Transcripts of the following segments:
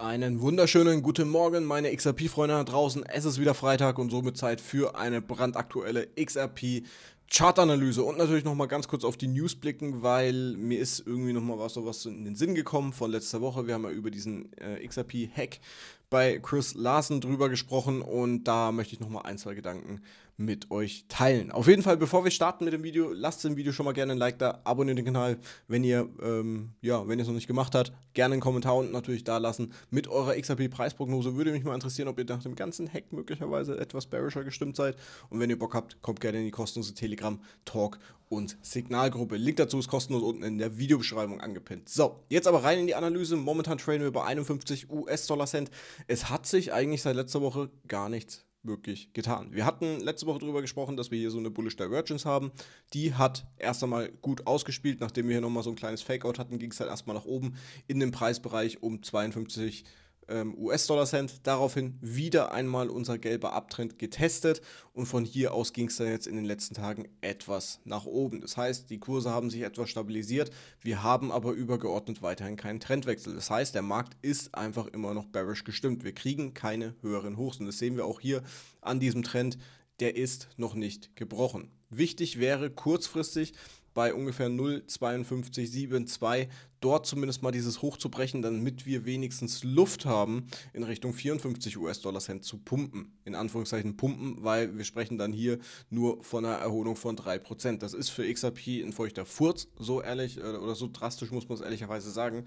Einen wunderschönen guten Morgen, meine XRP-Freunde da draußen. Es ist wieder Freitag und somit Zeit für eine brandaktuelle XRP Chartanalyse und natürlich nochmal ganz kurz auf die News blicken, weil mir ist irgendwie nochmal was, was in den Sinn gekommen von letzter Woche. Wir haben ja über diesen äh, XRP-Hack bei Chris Larsen drüber gesprochen und da möchte ich nochmal ein, zwei Gedanken mit euch teilen. Auf jeden Fall, bevor wir starten mit dem Video, lasst dem Video schon mal gerne ein Like da, abonniert den Kanal, wenn ihr, ähm, ja, wenn ihr es noch nicht gemacht habt, gerne einen Kommentar unten natürlich da lassen mit eurer XRP-Preisprognose. Würde mich mal interessieren, ob ihr nach dem ganzen Hack möglicherweise etwas bearischer gestimmt seid. Und wenn ihr Bock habt, kommt gerne in die kostenlose Telegram-Talk- und Signalgruppe. Link dazu ist kostenlos unten in der Videobeschreibung angepinnt. So, jetzt aber rein in die Analyse. Momentan traden wir bei 51 US-Dollar-Cent. Es hat sich eigentlich seit letzter Woche gar nichts wirklich getan. Wir hatten letzte Woche darüber gesprochen, dass wir hier so eine Bullish Divergence haben. Die hat erst einmal gut ausgespielt. Nachdem wir hier nochmal so ein kleines Fakeout hatten, ging es halt erstmal nach oben in den Preisbereich um 52 ähm, US-Dollar-Cent. Daraufhin wieder einmal unser gelber Abtrend getestet und von hier aus ging es dann jetzt in den letzten Tagen etwas nach oben. Das heißt, die Kurse haben sich etwas stabilisiert, wir haben aber übergeordnet weiterhin keinen Trendwechsel. Das heißt, der Markt ist einfach immer noch bearish gestimmt. Wir kriegen keine höheren Hochs und das sehen wir auch hier an diesem Trend. Der ist noch nicht gebrochen. Wichtig wäre kurzfristig bei ungefähr 0,5272 dort zumindest mal dieses hochzubrechen, damit wir wenigstens Luft haben, in Richtung 54 US-Dollar Cent zu pumpen. In Anführungszeichen pumpen, weil wir sprechen dann hier nur von einer Erholung von 3%. Das ist für XRP ein feuchter Furz, so ehrlich äh, oder so drastisch muss man es ehrlicherweise sagen.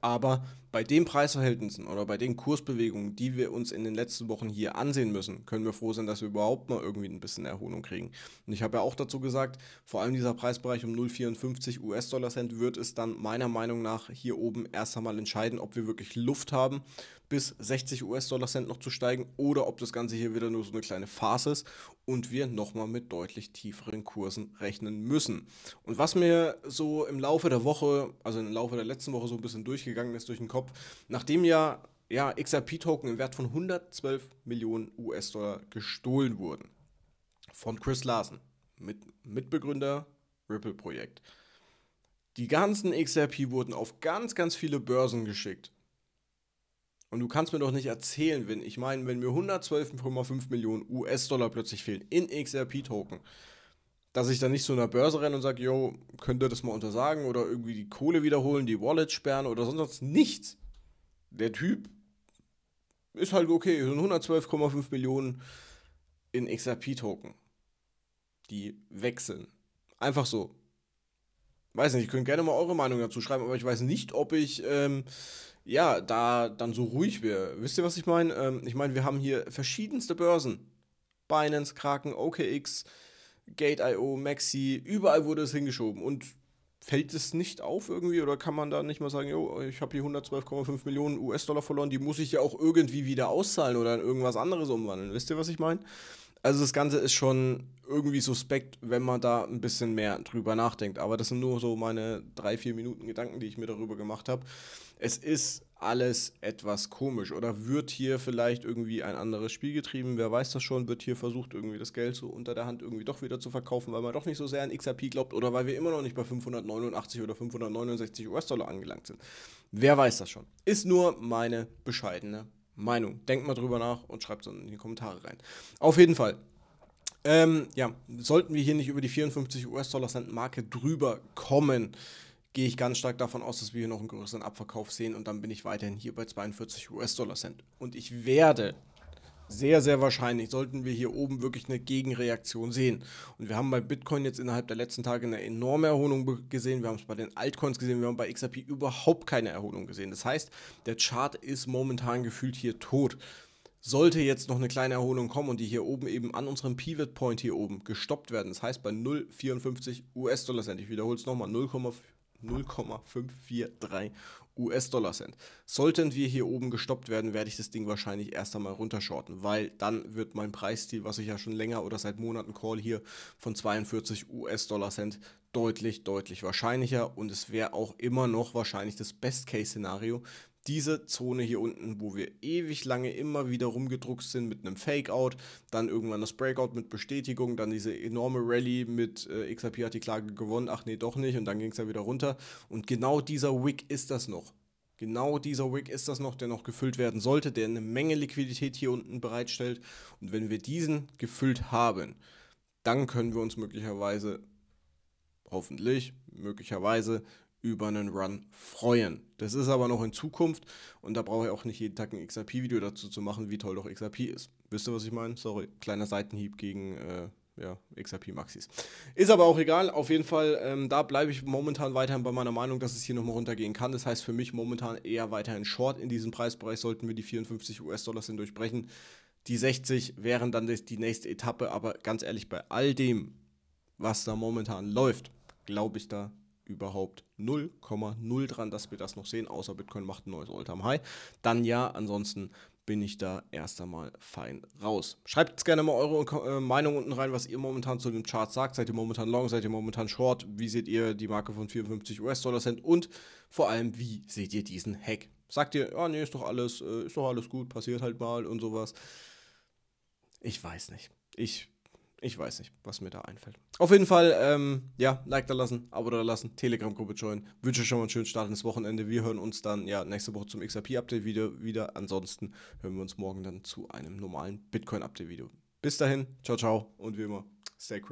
Aber bei den Preisverhältnissen oder bei den Kursbewegungen, die wir uns in den letzten Wochen hier ansehen müssen, können wir froh sein, dass wir überhaupt mal irgendwie ein bisschen Erholung kriegen. Und ich habe ja auch dazu gesagt, vor allem dieser Preisbereich um 0,54 US-Dollar Cent wird es dann meiner Meinung Meinung nach hier oben erst einmal entscheiden, ob wir wirklich Luft haben, bis 60 US-Dollar Cent noch zu steigen oder ob das Ganze hier wieder nur so eine kleine Phase ist und wir nochmal mit deutlich tieferen Kursen rechnen müssen. Und was mir so im Laufe der Woche, also im Laufe der letzten Woche so ein bisschen durchgegangen ist durch den Kopf, nachdem ja ja, XRP-Token im Wert von 112 Millionen US-Dollar gestohlen wurden. Von Chris Larsen, mit Mitbegründer Ripple-Projekt. Die ganzen XRP wurden auf ganz, ganz viele Börsen geschickt. Und du kannst mir doch nicht erzählen, wenn ich meine, wenn mir 112,5 Millionen US-Dollar plötzlich fehlen in XRP-Token, dass ich dann nicht zu einer Börse renne und sage, yo, könnt ihr das mal untersagen oder irgendwie die Kohle wiederholen, die Wallet sperren oder sonst was. Nichts. Der Typ ist halt okay, sind 112,5 Millionen in XRP-Token. Die wechseln. Einfach so weiß nicht, ich könnte gerne mal eure Meinung dazu schreiben, aber ich weiß nicht, ob ich ähm, ja da dann so ruhig wäre. Wisst ihr, was ich meine? Ähm, ich meine, wir haben hier verschiedenste Börsen. Binance, Kraken, OKX, Gate.io, Maxi, überall wurde es hingeschoben. Und fällt es nicht auf irgendwie oder kann man da nicht mal sagen, yo, ich habe hier 112,5 Millionen US-Dollar verloren, die muss ich ja auch irgendwie wieder auszahlen oder in irgendwas anderes umwandeln. Wisst ihr, was ich meine? Also das Ganze ist schon irgendwie suspekt, wenn man da ein bisschen mehr drüber nachdenkt. Aber das sind nur so meine drei, vier Minuten Gedanken, die ich mir darüber gemacht habe. Es ist alles etwas komisch oder wird hier vielleicht irgendwie ein anderes Spiel getrieben, wer weiß das schon, wird hier versucht, irgendwie das Geld so unter der Hand irgendwie doch wieder zu verkaufen, weil man doch nicht so sehr an XRP glaubt oder weil wir immer noch nicht bei 589 oder 569 US-Dollar angelangt sind. Wer weiß das schon. Ist nur meine bescheidene Meinung. Denkt mal drüber nach und schreibt es in die Kommentare rein. Auf jeden Fall. Ähm, ja, sollten wir hier nicht über die 54 US-Dollar-Cent-Marke drüber kommen, gehe ich ganz stark davon aus, dass wir hier noch einen größeren Abverkauf sehen und dann bin ich weiterhin hier bei 42 US-Dollar-Cent. Und ich werde sehr, sehr wahrscheinlich sollten wir hier oben wirklich eine Gegenreaktion sehen. Und wir haben bei Bitcoin jetzt innerhalb der letzten Tage eine enorme Erholung gesehen. Wir haben es bei den Altcoins gesehen. Wir haben bei XRP überhaupt keine Erholung gesehen. Das heißt, der Chart ist momentan gefühlt hier tot. Sollte jetzt noch eine kleine Erholung kommen und die hier oben eben an unserem Pivot Point hier oben gestoppt werden, das heißt bei 0,54 US-Dollar Cent, ich wiederhole es nochmal, 0,54 0,543 US-Dollar Cent. Sollten wir hier oben gestoppt werden, werde ich das Ding wahrscheinlich erst einmal runterschorten, weil dann wird mein Preisziel, was ich ja schon länger oder seit Monaten call hier, von 42 US-Dollar Cent deutlich, deutlich wahrscheinlicher und es wäre auch immer noch wahrscheinlich das Best-Case-Szenario, diese Zone hier unten, wo wir ewig lange immer wieder rumgedruckt sind mit einem Fakeout, dann irgendwann das Breakout mit Bestätigung, dann diese enorme Rallye mit äh, XRP hat die Klage gewonnen, ach nee, doch nicht, und dann ging es ja wieder runter. Und genau dieser Wick ist das noch. Genau dieser Wick ist das noch, der noch gefüllt werden sollte, der eine Menge Liquidität hier unten bereitstellt. Und wenn wir diesen gefüllt haben, dann können wir uns möglicherweise, hoffentlich, möglicherweise über einen Run freuen. Das ist aber noch in Zukunft und da brauche ich auch nicht jeden Tag ein XRP-Video dazu zu machen, wie toll doch XRP ist. Wisst ihr, was ich meine? Sorry, kleiner Seitenhieb gegen äh, ja, XRP-Maxis. Ist aber auch egal. Auf jeden Fall, ähm, da bleibe ich momentan weiterhin bei meiner Meinung, dass es hier nochmal runtergehen kann. Das heißt für mich momentan eher weiterhin Short. In diesem Preisbereich sollten wir die 54 US-Dollar sind durchbrechen. Die 60 wären dann die nächste Etappe, aber ganz ehrlich, bei all dem, was da momentan läuft, glaube ich da überhaupt 0,0 dran, dass wir das noch sehen, außer Bitcoin macht ein neues All-Time-High. Dann ja, ansonsten bin ich da erst einmal fein raus. Schreibt jetzt gerne mal eure äh, Meinung unten rein, was ihr momentan zu dem Chart sagt. Seid ihr momentan long, seid ihr momentan short? Wie seht ihr die Marke von 54 US-Dollar-Cent? Und vor allem, wie seht ihr diesen Hack? Sagt ihr, ja, oh, nee, ist doch alles, äh, ist doch alles gut, passiert halt mal und sowas. Ich weiß nicht. Ich ich weiß nicht, was mir da einfällt. Auf jeden Fall, ähm, ja, Like da lassen, Abo da lassen, Telegram-Gruppe joinen. Wünsche euch schon mal einen schönen Start ins Wochenende. Wir hören uns dann ja nächste Woche zum XRP-Update-Video wieder. Ansonsten hören wir uns morgen dann zu einem normalen Bitcoin-Update-Video. Bis dahin, ciao, ciao und wie immer, stay crazy.